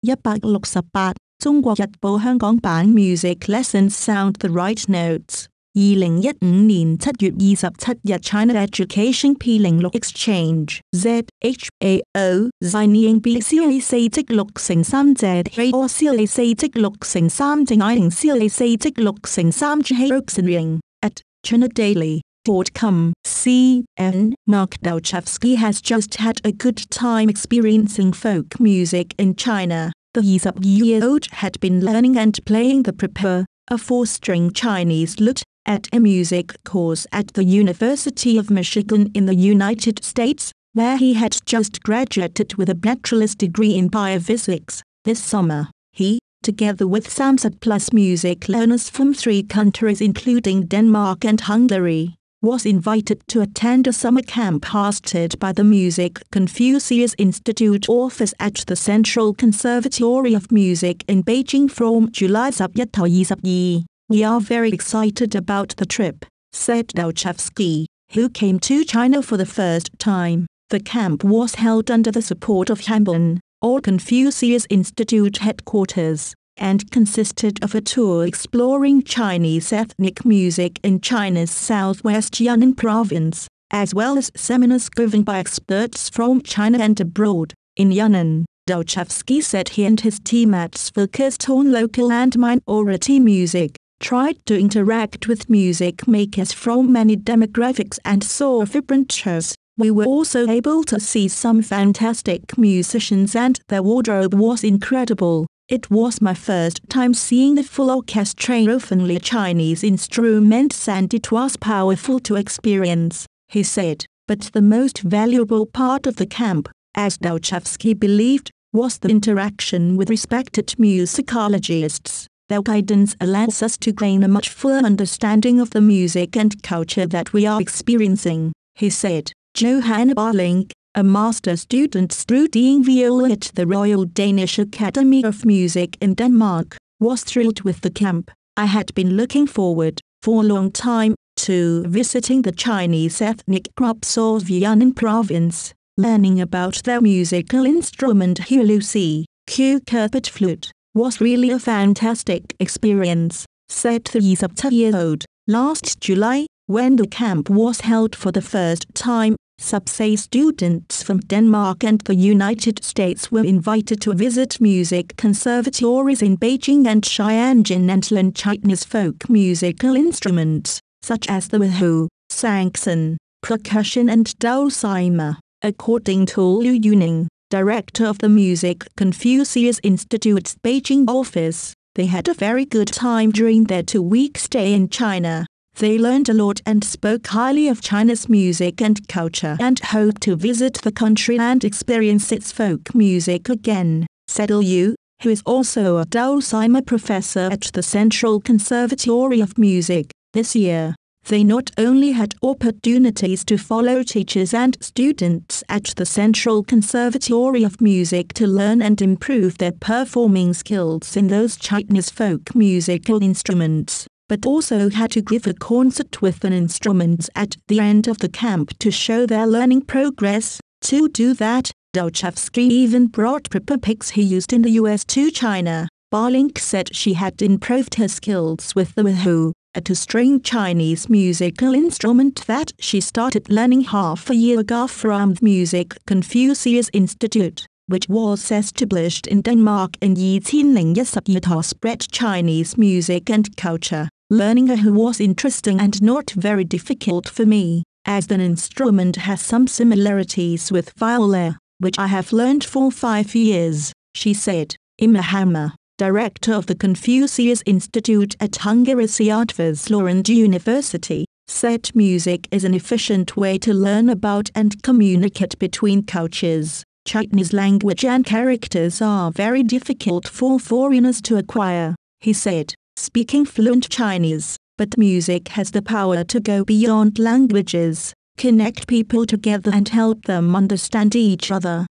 一百六十八，《中国日报香港版》Music Lessons Sound the Right Notes，二零一五年七月二十七日，《China Education P 零六 Exchange Z H A O》z i n i 拟应 P C A 四积六乘三，Z H O C A 四积六乘三，净矮零 C A 四积六乘三，J H O 出现 i n g a t China Daily。outcome. C.N. Mark Dolchevsky has just had a good time experiencing folk music in China. The year old had been learning and playing the pipa, a four-string Chinese lute, at a music course at the University of Michigan in the United States, where he had just graduated with a bachelor's degree in biophysics. This summer, he, together with Samsat Plus music learners from three countries including Denmark and Hungary, was invited to attend a summer camp hosted by the Music Confucius Institute office at the Central Conservatory of Music in Beijing from July 22. We are very excited about the trip, said Dauchevsky, who came to China for the first time. The camp was held under the support of Hanbun, or Confucius Institute headquarters and consisted of a tour exploring Chinese ethnic music in China's southwest Yunnan province, as well as seminars given by experts from China and abroad. In Yunnan, Dolchevsky said he and his teammates focused on local and minority music, tried to interact with music makers from many demographics and saw vibrant shows. We were also able to see some fantastic musicians and their wardrobe was incredible. It was my first time seeing the full orchestra of only Chinese instruments and it was powerful to experience, he said. But the most valuable part of the camp, as Douchovsky believed, was the interaction with respected musicologists. Their guidance allows us to gain a much fuller understanding of the music and culture that we are experiencing, he said. Johanna Barling, a master student studying viola at the Royal Danish Academy of Music in Denmark, was thrilled with the camp. I had been looking forward, for a long time, to visiting the Chinese ethnic groups of Yunnan province, learning about their musical instrument hulusi, Q carpet flute, was really a fantastic experience, said the Yisabta year old. Last July, when the camp was held for the first time, Subsay students from Denmark and the United States were invited to visit music conservatories in Beijing and Xianjin and learn Chinese folk musical instruments, such as the wahoo, saxophone, percussion and dulcimer, according to Liu Yuning, director of the Music Confucius Institute's Beijing office. They had a very good time during their two-week stay in China. They learned a lot and spoke highly of China's music and culture and hoped to visit the country and experience its folk music again, said Liu, who is also a Dulcimer professor at the Central Conservatory of Music. This year, they not only had opportunities to follow teachers and students at the Central Conservatory of Music to learn and improve their performing skills in those Chinese folk musical instruments, but also had to give a concert with an instrument at the end of the camp to show their learning progress. To do that, Dolchevsky even brought proper picks he used in the US to China. Barlink said she had improved her skills with the wahoo, a two-string Chinese musical instrument that she started learning half a year ago from the Music Confucius Institute, which was established in Denmark in Yitinling to spread Chinese music and culture. Learning who was interesting and not very difficult for me, as the instrument has some similarities with viola, which I have learned for five years, she said. Imahama, director of the Confucius Institute at Hungary's Székesföld University, said music is an efficient way to learn about and communicate between cultures. Chinese language and characters are very difficult for foreigners to acquire, he said speaking fluent Chinese, but music has the power to go beyond languages, connect people together and help them understand each other.